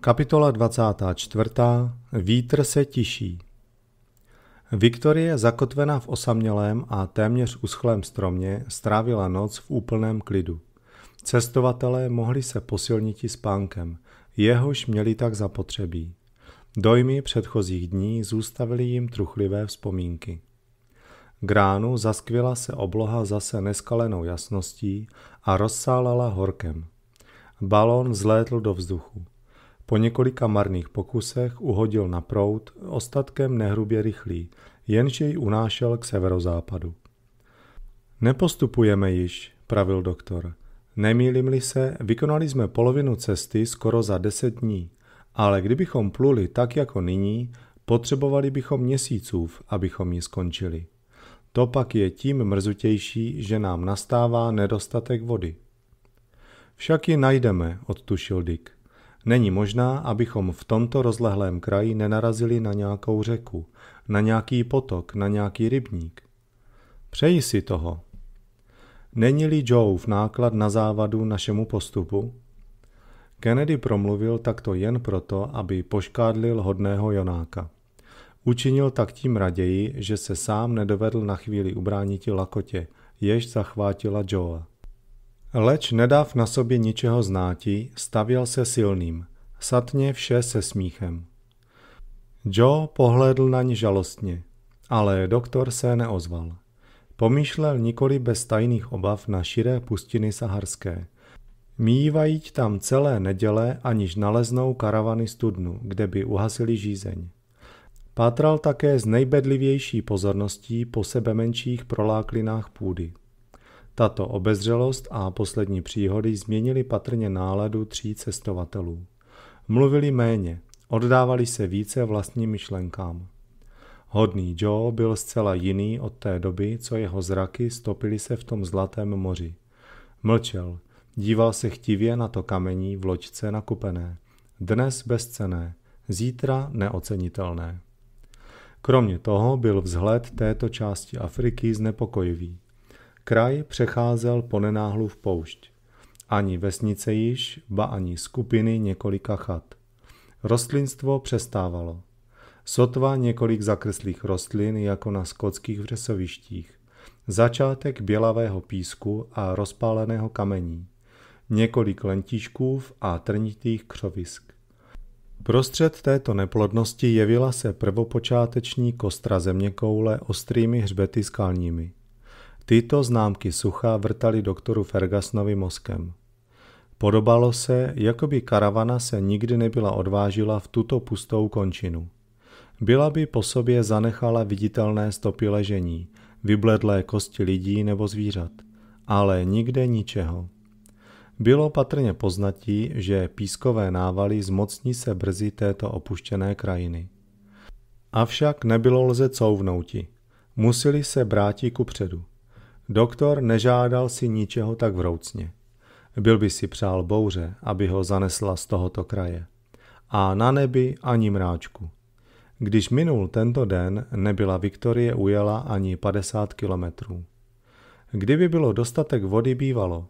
Kapitola 24. Vítr se tiší. Viktorie, zakotvená v osamělém a téměř uschlém stromě, strávila noc v úplném klidu. Cestovatelé mohli se i spánkem, jehož měli tak zapotřebí. Dojmy předchozích dní zůstavily jim truchlivé vzpomínky. Gránu zaskvěla se obloha zase neskalenou jasností a rozsálala horkem. Balon vzlétl do vzduchu. Po několika marných pokusech uhodil na prout ostatkem nehrubě rychlý, jenž jej unášel k severozápadu. Nepostupujeme již, pravil doktor. Nemýlim-li se, vykonali jsme polovinu cesty skoro za deset dní, ale kdybychom pluli tak jako nyní, potřebovali bychom měsíců, abychom ji skončili. To pak je tím mrzutější, že nám nastává nedostatek vody. Však ji najdeme, odtušil Dick. Není možná, abychom v tomto rozlehlém kraji nenarazili na nějakou řeku, na nějaký potok, na nějaký rybník. Přeji si toho. Není-li Joe v náklad na závadu našemu postupu? Kennedy promluvil takto jen proto, aby poškádlil hodného Jonáka. Učinil tak tím raději, že se sám nedovedl na chvíli ubránit lakotě, jež zachvátila Joea. Leč nedav na sobě ničeho znáti, stavěl se silným, satně vše se smíchem. Joe pohlédl na ní žalostně, ale doktor se neozval. Pomýšlel nikoli bez tajných obav na širé pustiny saharské. Mývají tam celé neděle, aniž naleznou karavany studnu, kde by uhasili žízeň. Pátral také z nejbedlivější pozorností po sebe menších proláklinách půdy. Tato obezřelost a poslední příhody změnily patrně náladu tří cestovatelů. Mluvili méně, oddávali se více vlastním myšlenkám. Hodný Joe byl zcela jiný od té doby, co jeho zraky stopily se v tom zlatém moři. Mlčel, díval se chtivě na to kamení v loďce nakupené. Dnes bezcené, zítra neocenitelné. Kromě toho byl vzhled této části Afriky znepokojivý. Kraj přecházel ponenáhlu v poušť. Ani vesnice již, ba ani skupiny několika chat. Rostlinstvo přestávalo. Sotva několik zakreslých rostlin jako na skotských vřesovištích. Začátek bělavého písku a rozpáleného kamení. Několik lentíšků a trnitých křovisk. Prostřed této neplodnosti jevila se prvopočáteční kostra zeměkoule ostrými hřbety skalními. Tyto známky sucha vrtali doktoru Fergusonovi mozkem. Podobalo se, jako by karavana se nikdy nebyla odvážila v tuto pustou končinu. Byla by po sobě zanechala viditelné stopy ležení, vybledlé kosti lidí nebo zvířat, ale nikde ničeho. Bylo patrně poznatí, že pískové návaly zmocní se brzy této opuštěné krajiny. Avšak nebylo lze couvnouti. Museli se brátí kupředu. předu. Doktor nežádal si ničeho tak vroucně. Byl by si přál bouře, aby ho zanesla z tohoto kraje. A na nebi ani mráčku. Když minul tento den, nebyla Viktorie ujela ani 50 kilometrů. Kdyby bylo dostatek vody, bývalo.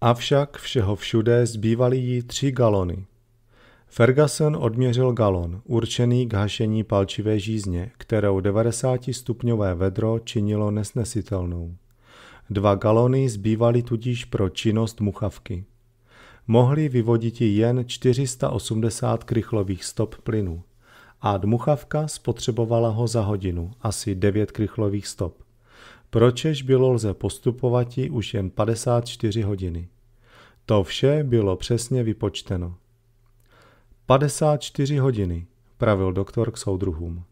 Avšak všeho všude zbývaly jí tři galony. Ferguson odměřil galon, určený k hašení palčivé žízně, kterou 90-stupňové vedro činilo nesnesitelnou. Dva galony zbývaly tudíž pro činnost muchavky. Mohli vyvodit jen 480 krychlových stop plynu a dmuchavka spotřebovala ho za hodinu, asi 9 krychlových stop. Pročež bylo lze postupovat už jen 54 hodiny. To vše bylo přesně vypočteno. 54 hodiny, pravil doktor k soudruhům.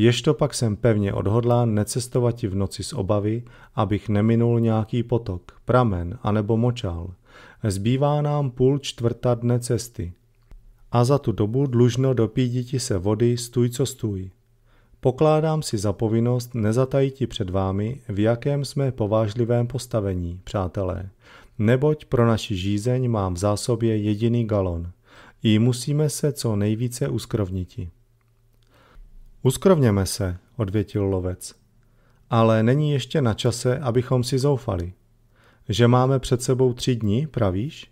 Ještě pak jsem pevně odhodlán necestovat v noci z obavy, abych neminul nějaký potok, pramen anebo močal. Zbývá nám půl čtvrta dne cesty. A za tu dobu dlužno dopíditi se vody stůj co stůj. Pokládám si za povinnost nezatajiti před vámi, v jakém jsme povážlivém postavení, přátelé, neboť pro naši žízeň mám v zásobě jediný galon. I musíme se co nejvíce uskrovniti. Uskrovněme se, odvětil lovec. Ale není ještě na čase, abychom si zoufali. Že máme před sebou tři dny, pravíš?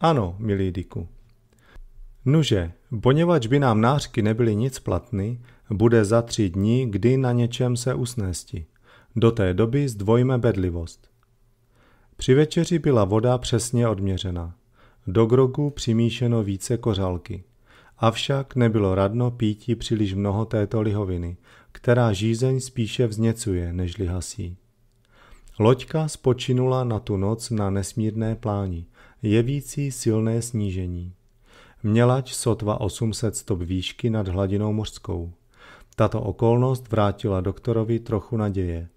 Ano, milý Diku. Nuže, poněvadž by nám nářky nebyly nic platny, bude za tři dny, kdy na něčem se usnésti. Do té doby zdvojme bedlivost. Při večeři byla voda přesně odměřena. Do grogu přimíšeno více kořalky – Avšak nebylo radno pítí příliš mnoho této lihoviny, která žízeň spíše vzněcuje, než lihasí. Loďka spočinula na tu noc na nesmírné pláni, jevící silné snížení. Mělač sotva 800 stop výšky nad hladinou mořskou. Tato okolnost vrátila doktorovi trochu naděje.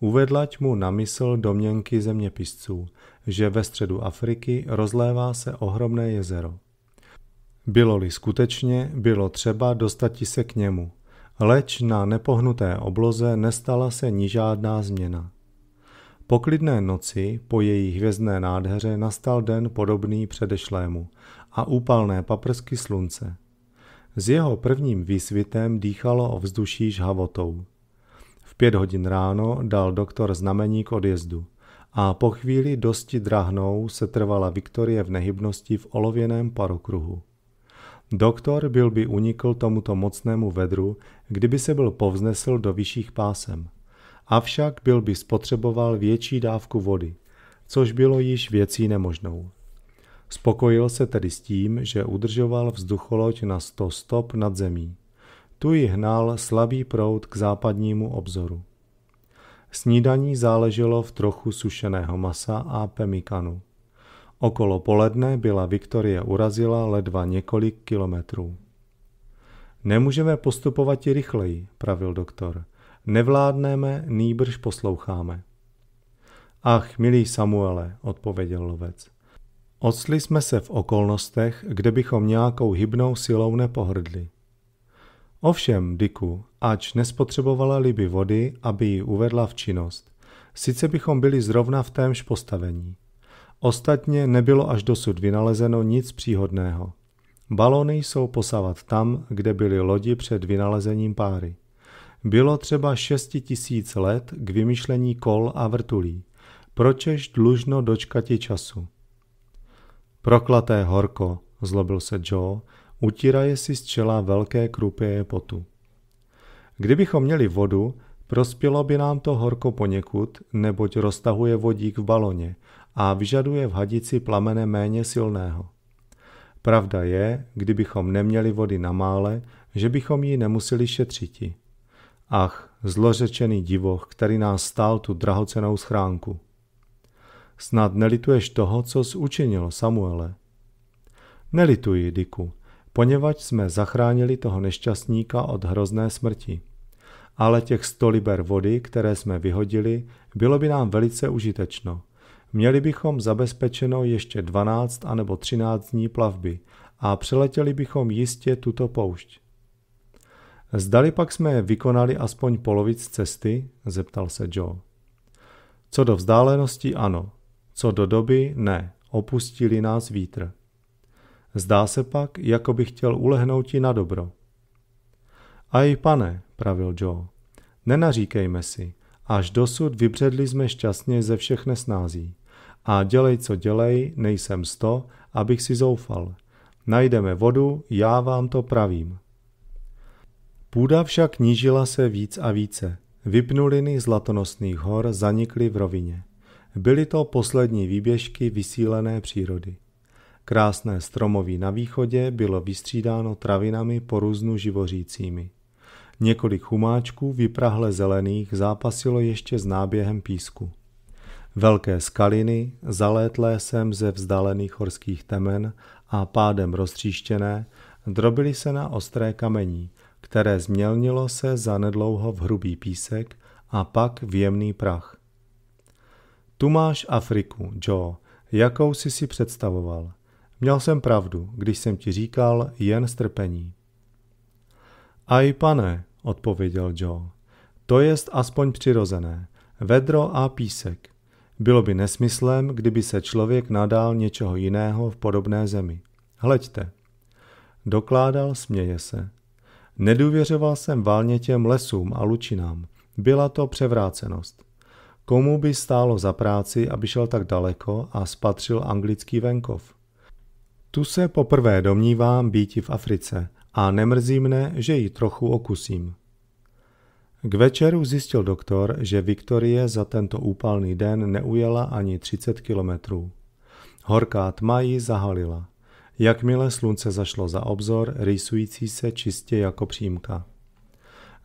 Uvedlať mu na mysl domněnky zeměpisců, že ve středu Afriky rozlévá se ohromné jezero. Bylo-li skutečně, bylo třeba dostati se k němu. Leč na nepohnuté obloze nestala se ni žádná změna. Po klidné noci, po její hvězdné nádheře, nastal den podobný předešlému a úpalné paprsky slunce. S jeho prvním výsvitem dýchalo o vzduší žhavotou. V pět hodin ráno dal doktor znamení k odjezdu a po chvíli dosti drahnou se trvala Viktorie v nehybnosti v olověném parokruhu. Doktor byl by unikl tomuto mocnému vedru, kdyby se byl povznesl do vyšších pásem. Avšak byl by spotřeboval větší dávku vody, což bylo již věcí nemožnou. Spokojil se tedy s tím, že udržoval vzducholoď na 100 stop nad zemí. Tu ji hnal slabý proud k západnímu obzoru. Snídaní záleželo v trochu sušeného masa a pemikanu. Okolo poledne byla Viktorie urazila ledva několik kilometrů. Nemůžeme postupovat i rychleji, pravil doktor. Nevládneme, nýbrž posloucháme. Ach, milý Samuele, odpověděl lovec. Ocli jsme se v okolnostech, kde bychom nějakou hybnou silou nepohrdli. Ovšem, Diku, ač nespotřebovala Liby vody, aby ji uvedla v činnost, sice bychom byli zrovna v témž postavení – Ostatně nebylo až dosud vynalezeno nic příhodného. Balony jsou posavat tam, kde byly lodi před vynalezením páry. Bylo třeba šesti tisíc let k vymyšlení kol a vrtulí. Pročež dlužno dočkati času? Proklaté horko, zlobil se Joe, utíraje si z čela velké krupěje potu. Kdybychom měli vodu, Prospělo by nám to horko poněkud, neboť roztahuje vodík v baloně a vyžaduje v hadici plamene méně silného. Pravda je, kdybychom neměli vody na mále, že bychom ji nemuseli šetřiti. Ach, zlořečený divoch, který nás stál tu drahocenou schránku. Snad nelituješ toho, co jsi učinil, Samuele. Nelituji, Diku, poněvadž jsme zachránili toho nešťastníka od hrozné smrti ale těch 100 liber vody, které jsme vyhodili, bylo by nám velice užitečno. Měli bychom zabezpečeno ještě 12 anebo 13 dní plavby a přeletěli bychom jistě tuto poušť. Zdali pak jsme vykonali aspoň polovic cesty? zeptal se Joe. Co do vzdálenosti ano, co do doby ne, opustili nás vítr. Zdá se pak, jako by chtěl ulehnout ti na dobro. Aj pane, pravil Joe. Nenaříkejme si, až dosud vybředli jsme šťastně ze všech nesnází. A dělej, co dělej, nejsem sto, abych si zoufal. Najdeme vodu, já vám to pravím. Půda však nížila se víc a více. Vypnuliny zlatonosných hor zanikly v rovině. Byly to poslední výběžky vysílené přírody. Krásné stromoví na východě bylo vystřídáno travinami poruznu živořícími. Několik chumáčků vyprahle zelených zápasilo ještě s náběhem písku. Velké skaliny, zalétlé sem ze vzdálených horských temen a pádem roztříštěné, drobily se na ostré kamení, které změlnilo se zanedlouho v hrubý písek a pak v jemný prach. Tu máš Afriku, Joe, jakou jsi si představoval. Měl jsem pravdu, když jsem ti říkal jen strpení. Aj pane, odpověděl Joe. To jest aspoň přirozené. Vedro a písek. Bylo by nesmyslem, kdyby se člověk nadal něčeho jiného v podobné zemi. Hleďte. Dokládal, směje se. Nedůvěřoval jsem válně těm lesům a lučinám. Byla to převrácenost. Komu by stálo za práci, aby šel tak daleko a spatřil anglický venkov? Tu se poprvé domnívám býti v Africe – a nemrzí mne, že ji trochu okusím. K večeru zjistil doktor, že Viktorie za tento úpalný den neujela ani 30 kilometrů. Horká tma ji zahalila. Jakmile slunce zašlo za obzor, rýsující se čistě jako přímka.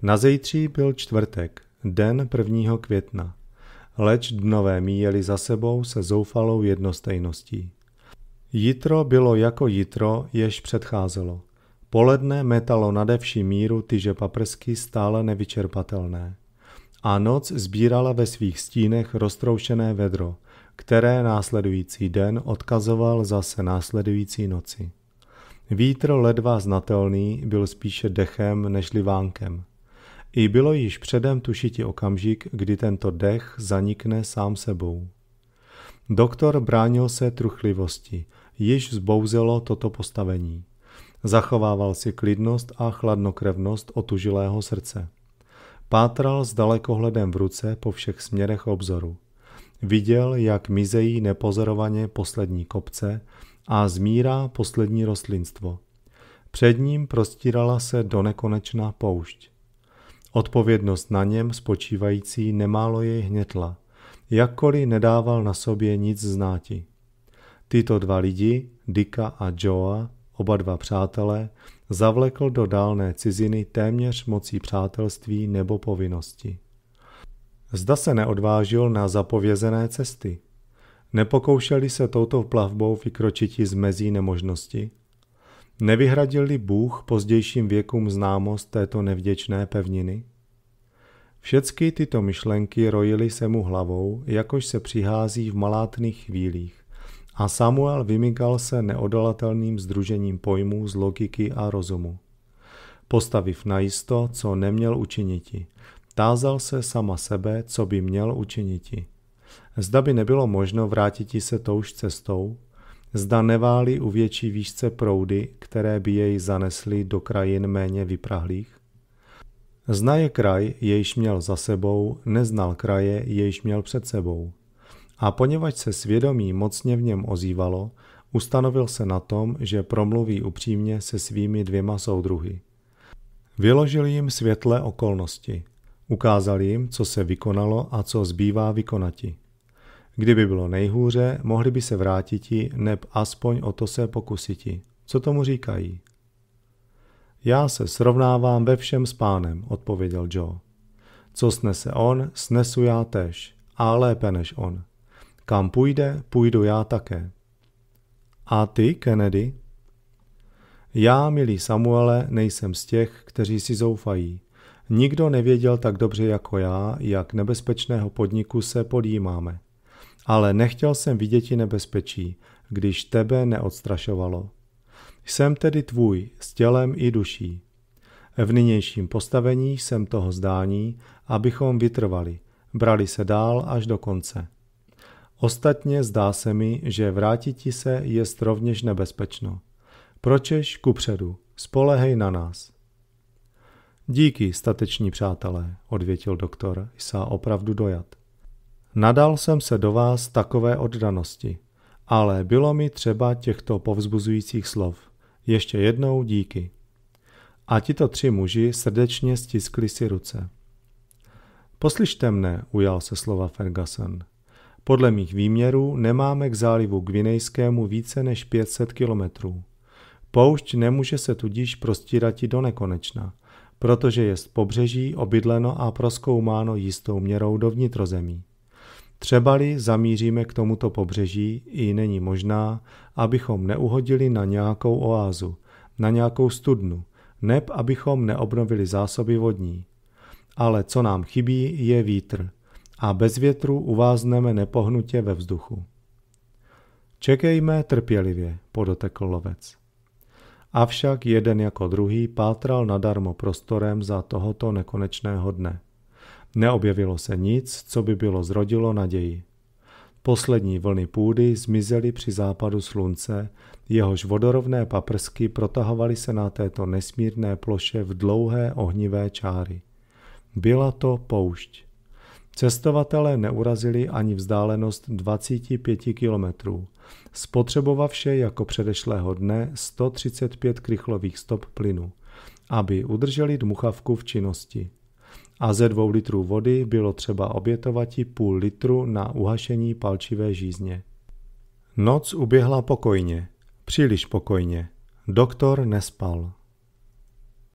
Na zejtří byl čtvrtek, den 1. května. Leč dnové míjeli za sebou se zoufalou jednostejností. Jitro bylo jako jitro, jež předcházelo – Poledne metalo nade vší míru tyže paprsky stále nevyčerpatelné. A noc sbírala ve svých stínech roztroušené vedro, které následující den odkazoval zase následující noci. Vítr ledva znatelný byl spíše dechem než livánkem. I bylo již předem tušití okamžik, kdy tento dech zanikne sám sebou. Doktor bránil se truchlivosti, již zbouzelo toto postavení. Zachovával si klidnost a chladnokrevnost otužilého srdce. Pátral s dalekohledem v ruce po všech směrech obzoru. Viděl, jak mizejí nepozorovaně poslední kopce a zmírá poslední rostlinstvo. Před ním prostírala se do nekonečná poušť. Odpovědnost na něm spočívající nemálo jej hnětla, jakkoliv nedával na sobě nic znáti. Tyto dva lidi, Dika a Joa, oba dva přátelé, zavlekl do dálné ciziny téměř mocí přátelství nebo povinnosti. Zda se neodvážil na zapovězené cesty. Nepokoušeli se touto plavbou vykročiti z mezí nemožnosti? Nevyhradili Bůh pozdějším věkům známost této nevděčné pevniny? Všecky tyto myšlenky rojily se mu hlavou, jakož se přihází v malátných chvílích. A Samuel vymykal se neodolatelným združením pojmů z logiky a rozumu. Postaviv najisto, co neměl učiniti. Tázal se sama sebe, co by měl učiniti. Zda by nebylo možno vrátit se touž cestou, zda neváli u větší výšce proudy, které by jej zanesly do krajin méně vyprahlých. Znaje je kraj, jejž měl za sebou, neznal kraje, jejž měl před sebou. A poněvadž se svědomí mocně v něm ozývalo, ustanovil se na tom, že promluví upřímně se svými dvěma soudruhy. Vyložil jim světlé okolnosti. Ukázal jim, co se vykonalo a co zbývá vykonati. Kdyby bylo nejhůře, mohli by se vrátiti, neb aspoň o to se pokusiti. Co tomu říkají? Já se srovnávám ve všem s pánem, odpověděl Joe. Co snese on, snesu já tež, a lépe než on. Kam půjde, půjdu já také. A ty, Kennedy? Já, milý Samuele, nejsem z těch, kteří si zoufají. Nikdo nevěděl tak dobře jako já, jak nebezpečného podniku se podjímáme. Ale nechtěl jsem vidět i nebezpečí, když tebe neodstrašovalo. Jsem tedy tvůj, s tělem i duší. V nynějším postavení jsem toho zdání, abychom vytrvali, brali se dál až do konce. Ostatně zdá se mi, že vrátiti se je rovněž nebezpečno. Pročeš kupředu, spolehej na nás. Díky, stateční přátelé, odvětil doktor, jsá opravdu dojat. Nadal jsem se do vás takové oddanosti, ale bylo mi třeba těchto povzbuzujících slov. Ještě jednou díky. A tito tři muži srdečně stiskli si ruce. Poslyšte mne, ujal se slova Ferguson. Podle mých výměrů nemáme k zálivu Gvinejskému více než 500 kilometrů. Poušť nemůže se tudíž i do nekonečna, protože je z pobřeží obydleno a proskoumáno jistou měrou do vnitrozemí. Třebali zamíříme k tomuto pobřeží i není možná, abychom neuhodili na nějakou oázu, na nějakou studnu, neb abychom neobnovili zásoby vodní. Ale co nám chybí, je vítr – a bez větru uvázneme nepohnutě ve vzduchu. Čekejme trpělivě, podotekl lovec. Avšak jeden jako druhý pátral nadarmo prostorem za tohoto nekonečného dne. Neobjevilo se nic, co by bylo zrodilo naději. Poslední vlny půdy zmizely při západu slunce, jehož vodorovné paprsky protahovaly se na této nesmírné ploše v dlouhé ohnivé čáry. Byla to poušť. Cestovatelé neurazili ani vzdálenost 25 kilometrů. Spotřebovavše jako předešlého dne 135 krychlových stop plynu, aby udrželi dmuchavku v činnosti. A ze dvou litrů vody bylo třeba i půl litru na uhašení palčivé žízně. Noc uběhla pokojně, příliš pokojně. Doktor nespal.